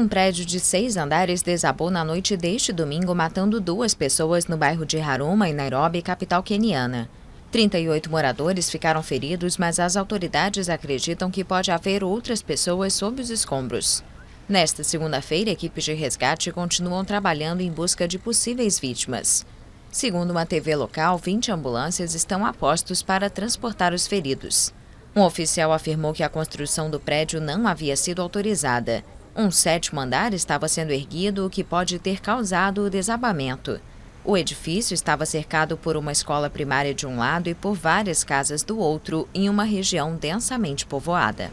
Um prédio de seis andares desabou na noite deste domingo, matando duas pessoas no bairro de Haruma, em Nairobi, capital queniana. 38 moradores ficaram feridos, mas as autoridades acreditam que pode haver outras pessoas sob os escombros. Nesta segunda-feira, equipes de resgate continuam trabalhando em busca de possíveis vítimas. Segundo uma TV local, 20 ambulâncias estão a postos para transportar os feridos. Um oficial afirmou que a construção do prédio não havia sido autorizada. Um sétimo andar estava sendo erguido, o que pode ter causado o desabamento. O edifício estava cercado por uma escola primária de um lado e por várias casas do outro, em uma região densamente povoada.